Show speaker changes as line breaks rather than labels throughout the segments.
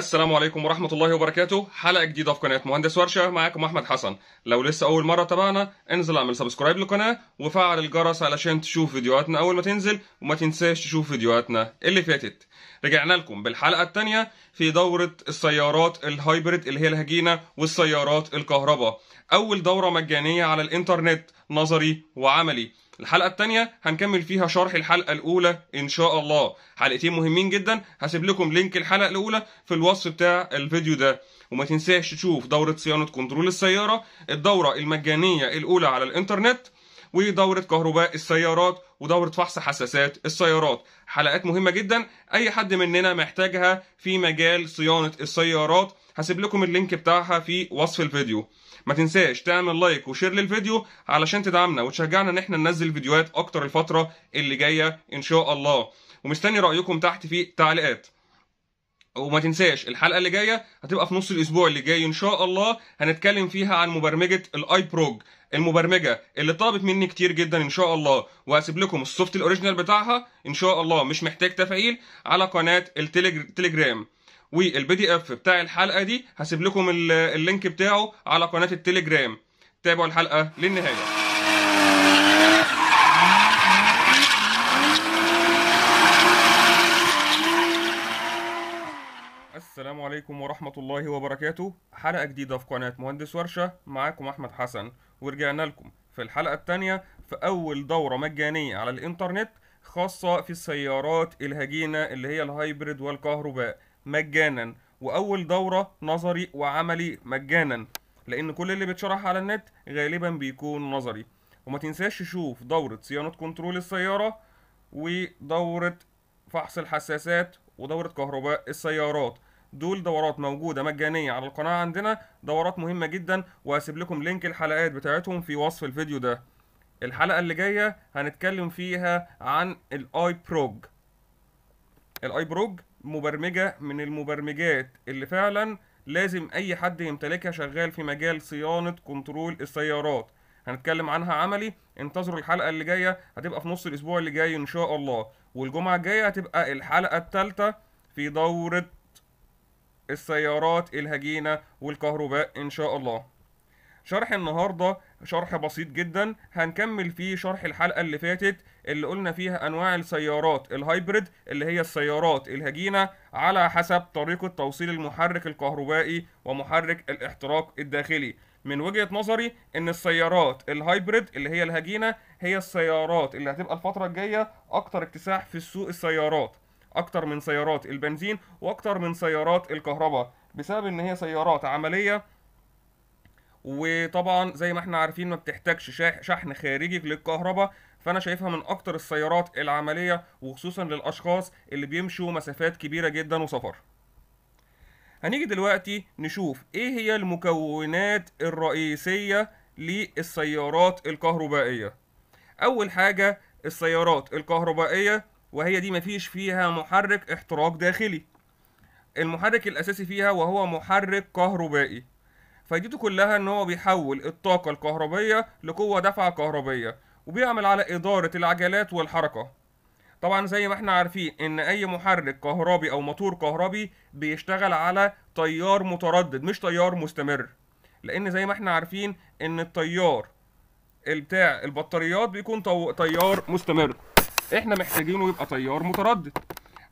السلام عليكم ورحمة الله وبركاته حلقة جديدة في قناة مهندس ورشة معاكم أحمد حسن لو لسه أول مرة تابعنا انزل اعمل سبسكرايب للقناة وفعل الجرس علشان تشوف فيديوهاتنا أول ما تنزل وما تنساش تشوف فيديوهاتنا اللي فاتت رجعنا لكم بالحلقة الثانية في دورة السيارات الهايبريد اللي هي الهجينة والسيارات الكهرباء أول دورة مجانية على الإنترنت نظري وعملي الحلقه الثانيه هنكمل فيها شرح الحلقه الاولى ان شاء الله حلقتين مهمين جدا هسيب لكم لينك الحلقه الاولى في الوصف بتاع الفيديو ده وما تنساش تشوف دوره صيانه كنترول السياره الدوره المجانيه الاولى على الانترنت ودورة كهرباء السيارات ودورة فحص حساسات السيارات حلقات مهمة جدا أي حد مننا محتاجها في مجال صيانة السيارات هسيب لكم اللينك بتاعها في وصف الفيديو ما تنساش تعمل لايك وشير للفيديو علشان تدعمنا وتشجعنا ان احنا ننزل فيديوهات اكتر الفتره اللي جايه ان شاء الله ومستني رايكم تحت في تعليقات وما تنساش الحلقه اللي جايه هتبقى في نص الاسبوع اللي جاي ان شاء الله هنتكلم فيها عن مبرمجه الاي بروج المبرمجه اللي طلبت مني كتير جدا ان شاء الله وهسيب لكم السوفت الاوريجينال بتاعها ان شاء الله مش محتاج تفعيل على قناه التليجرام والبي دي اف بتاع الحلقه دي هسيب لكم اللينك بتاعه على قناه التليجرام تابعوا الحلقه للنهايه السلام عليكم ورحمة الله وبركاته حلقة جديدة في قناة مهندس ورشة معاكم أحمد حسن ورجعنا لكم في الحلقة الثانية في أول دورة مجانية على الإنترنت خاصة في السيارات الهجينة اللي هي الهايبريد والكهرباء مجانا واول دوره نظري وعملي مجانا لان كل اللي بيتشرح على النت غالبا بيكون نظري وما تنساش تشوف دوره صيانه كنترول السياره ودوره فحص الحساسات ودوره كهرباء السيارات دول دورات موجودة مجانية على القناة عندنا دورات مهمة جدا وهسيب لكم لينك الحلقات بتاعتهم في وصف الفيديو ده الحلقة اللي جاية هنتكلم فيها عن الاي بروج الاي بروج مبرمجه من المبرمجات اللي فعلا لازم اي حد يمتلكها شغال في مجال صيانه كنترول السيارات هنتكلم عنها عملي انتظروا الحلقه اللي جايه هتبقى في نص الاسبوع اللي جاي ان شاء الله والجمعه الجايه هتبقى الحلقه الثالثه في دوره السيارات الهجينه والكهرباء ان شاء الله شرح النهارده شرح بسيط جدا هنكمل فيه شرح الحلقه اللي فاتت اللي قلنا فيها انواع السيارات الهايبريد اللي هي السيارات الهجينه على حسب طريقه توصيل المحرك الكهربائي ومحرك الاحتراق الداخلي من وجهه نظري ان السيارات الهايبريد اللي هي الهجينه هي السيارات اللي هتبقى الفتره الجايه اكتر اكتساح في السوق السيارات اكتر من سيارات البنزين واكتر من سيارات الكهرباء بسبب ان هي سيارات عمليه وطبعا زي ما احنا عارفين ما بتحتاجش شحن خارجي للكهرباء فانا شايفها من اكتر السيارات العمليه وخصوصا للاشخاص اللي بيمشوا مسافات كبيره جدا وسفر هنيجي دلوقتي نشوف ايه هي المكونات الرئيسيه للسيارات الكهربائيه اول حاجه السيارات الكهربائيه وهي دي مفيش فيها محرك احتراق داخلي المحرك الاساسي فيها وهو محرك كهربائي فايدته كلها ان هو بيحول الطاقة الكهربية لقوة دفعة كهربية وبيعمل على إدارة العجلات والحركة طبعا زي ما احنا عارفين ان اي محرك كهربي او موتور كهربي بيشتغل على تيار متردد مش تيار مستمر لان زي ما احنا عارفين ان التيار بتاع البطاريات بيكون تيار مستمر احنا محتاجينه يبقى تيار متردد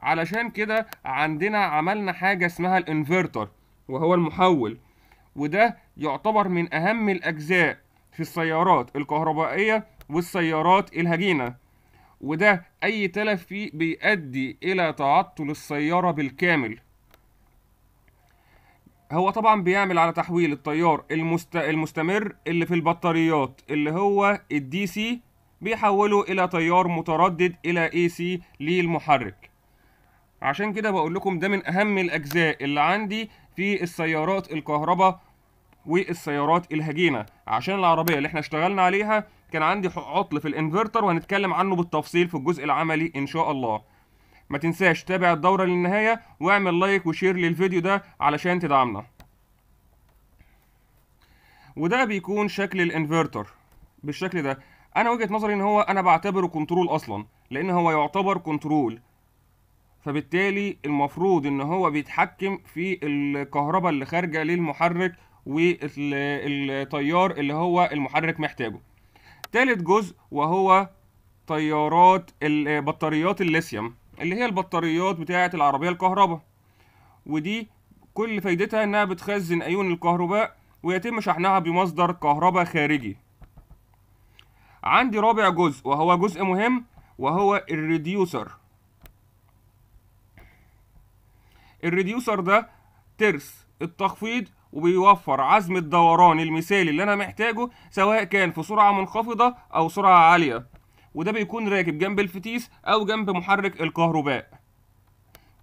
علشان كده عندنا عملنا حاجه اسمها الانفرتر وهو المحول وده يعتبر من أهم الأجزاء في السيارات الكهربائية والسيارات الهجينة وده أي تلف فيه بيؤدي إلى تعطل السيارة بالكامل هو طبعا بيعمل على تحويل التيار المست... المستمر اللي في البطاريات اللي هو الدي سي بيحوله الى تيار متردد الى اي سي للمحرك عشان كده بقول لكم ده من اهم الاجزاء اللي عندي في السيارات الكهرباء والسيارات الهجينه عشان العربيه اللي احنا اشتغلنا عليها كان عندي عطل في الانفرتر وهنتكلم عنه بالتفصيل في الجزء العملي ان شاء الله ما تنساش تابع الدوره للنهايه واعمل لايك وشير للفيديو ده علشان تدعمنا وده بيكون شكل الانفرتر بالشكل ده انا وجهه نظري ان هو انا بعتبره كنترول اصلا لان هو يعتبر كنترول فبالتالي المفروض ان هو بيتحكم في الكهرباء اللي خارجه للمحرك والتيار اللي هو المحرك محتاجه تالت جزء وهو تيارات البطاريات الليثيوم اللي هي البطاريات بتاعة العربية الكهرباء ودي كل فايدتها انها بتخزن ايون الكهرباء ويتم شحنها بمصدر كهرباء خارجي عندي رابع جزء وهو جزء مهم وهو الريديوسر الريديوسر ده ترس التخفيض وبيوفر عزم الدوران المثالي اللي انا محتاجه سواء كان في سرعه منخفضه او سرعه عاليه وده بيكون راكب جنب الفتيس او جنب محرك الكهرباء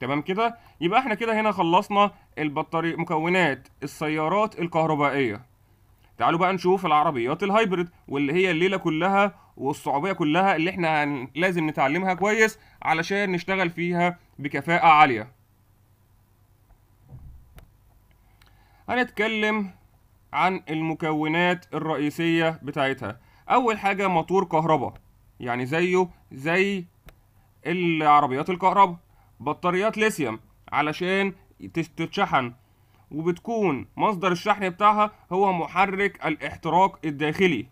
تمام كده يبقى احنا كده هنا خلصنا البطاري مكونات السيارات الكهربائيه تعالوا بقى نشوف العربيات الهايبرد واللي هي الليله كلها والصعوبيه كلها اللي احنا لازم نتعلمها كويس علشان نشتغل فيها بكفاءه عاليه هنتكلم عن المكونات الرئيسية بتاعتها أول حاجة مطور كهرباء يعني زيه زي العربيات الكهرباء بطاريات ليثيوم علشان تتشحن وبتكون مصدر الشحن بتاعها هو محرك الاحتراق الداخلي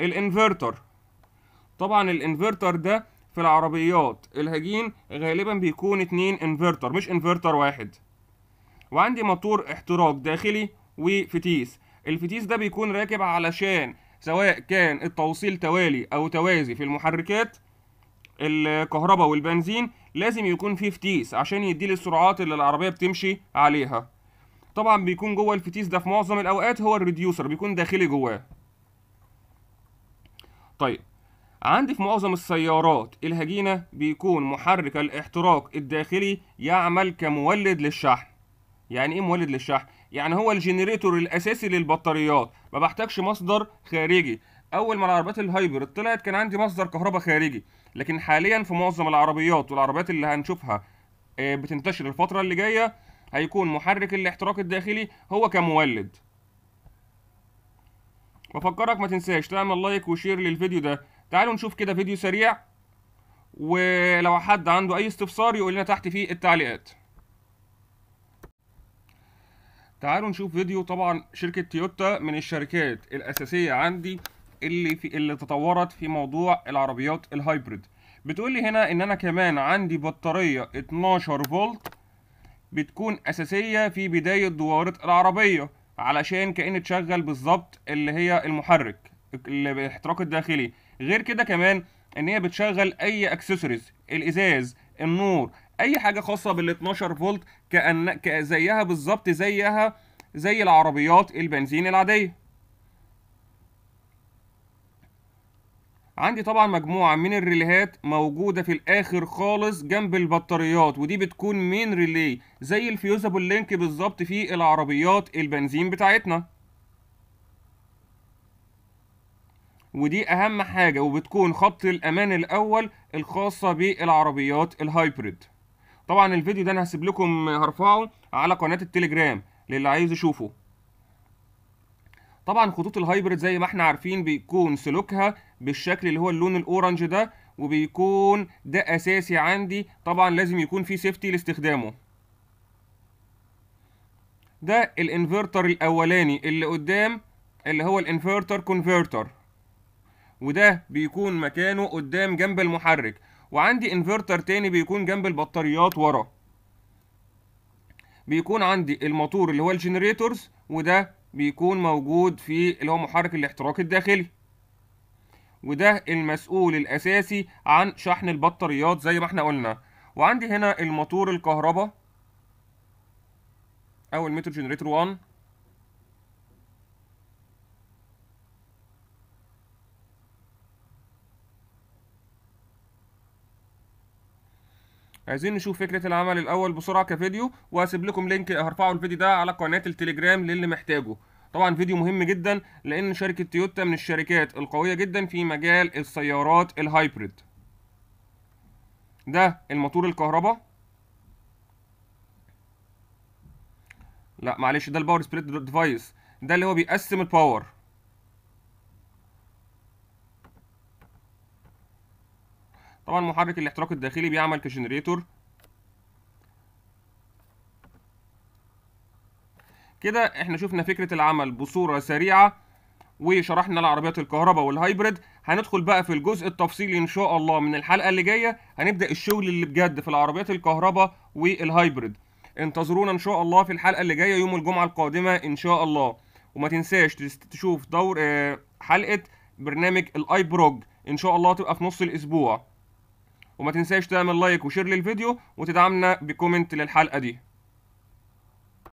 الانفرتر طبعا الانفرتر ده في العربيات الهجين غالبا بيكون اتنين انفرتر مش انفرتر واحد وعندي موتور احتراق داخلي وفتيس الفتيس ده بيكون راكب علشان سواء كان التوصيل توالي او توازي في المحركات الكهرباء والبنزين لازم يكون فيه فتيس عشان يديلي السرعات اللي العربيه بتمشي عليها طبعا بيكون جوه الفتيس ده في معظم الاوقات هو الريديوسر بيكون داخلي جواه طيب عندي في معظم السيارات الهجينه بيكون محرك الاحتراق الداخلي يعمل كمولد للشحن يعني ايه مولد للشحن يعني هو الجنريتور الاساسي للبطاريات ما بحتاجش مصدر خارجي اول ما العربيات الهايبرد طلعت كان عندي مصدر كهرباء خارجي لكن حاليا في معظم العربيات والعربيات اللي هنشوفها آه، بتنتشر الفتره اللي جايه هيكون محرك الاحتراق الداخلي هو كمولد بفكرك ما تنساش تعمل لايك وشير للفيديو ده تعالوا نشوف كده فيديو سريع ولو حد عنده اي استفسار يقول لنا تحت في التعليقات تعالوا نشوف فيديو طبعا شركه تويوتا من الشركات الاساسيه عندي اللي في اللي تطورت في موضوع العربيات الهايبريد بتقول لي هنا ان انا كمان عندي بطاريه 12 فولت بتكون اساسيه في بدايه دواره العربيه علشان كأن تشغل بالظبط اللي هي المحرك الاحتراق الداخلي غير كده كمان ان هي بتشغل اي اكسسوارز الازاز النور اي حاجه خاصه بال 12 فولت كان زيها بالظبط زيها زي العربيات البنزين العاديه عندي طبعا مجموعة من الريليهات موجودة في الآخر خالص جنب البطاريات ودي بتكون مين ريلي زي الفيوزابل لينك بالظبط في العربيات البنزين بتاعتنا ودي أهم حاجة وبتكون خط الأمان الأول الخاصة بالعربيات الهايبريد طبعا الفيديو ده انا هسيب لكم هرفعه على قناه التليجرام للي عايز يشوفه طبعا خطوط الهايبرد زي ما احنا عارفين بيكون سلوكها بالشكل اللي هو اللون الاورنج ده وبيكون ده اساسي عندي طبعا لازم يكون في سيفتي لاستخدامه ده الانفرتر الاولاني اللي قدام اللي هو الانفرتر كونفرتر وده بيكون مكانه قدام جنب المحرك وعندي انفرتر تاني بيكون جنب البطاريات ورا بيكون عندي الموتور اللي هو الجنريتورز وده بيكون موجود في اللي هو محرك الاحتراق الداخلي وده المسؤول الاساسي عن شحن البطاريات زي ما احنا قلنا وعندي هنا الموتور الكهرباء او الميتر جنريتور 1 عايزين نشوف فكره العمل الاول بسرعه كفيديو وهسيب لكم لينك هرفعه الفيديو ده على قناه التليجرام للي محتاجه طبعا فيديو مهم جدا لان شركه تويوتا من الشركات القويه جدا في مجال السيارات الهايبريد ده الموتور الكهرباء لا معلش ده الباور سبريد ديفايس ده اللي هو بيقسم الباور طبعا محرك الاحتراق الداخلي بيعمل كجنريتور كده احنا شفنا فكرة العمل بصورة سريعة وشرحنا العربيات الكهرباء والهايبريد هندخل بقى في الجزء التفصيلي ان شاء الله من الحلقة اللي جاية هنبدأ الشغل اللي بجد في العربيات الكهرباء والهايبريد انتظرونا ان شاء الله في الحلقة اللي جاية يوم الجمعة القادمة ان شاء الله وما تنساش تشوف دور آه، حلقة برنامج الايبروج ان شاء الله تبقى في نص الاسبوع وما تنساش تعمل لايك وشير للفيديو وتدعمنا بكومنت للحلقه دي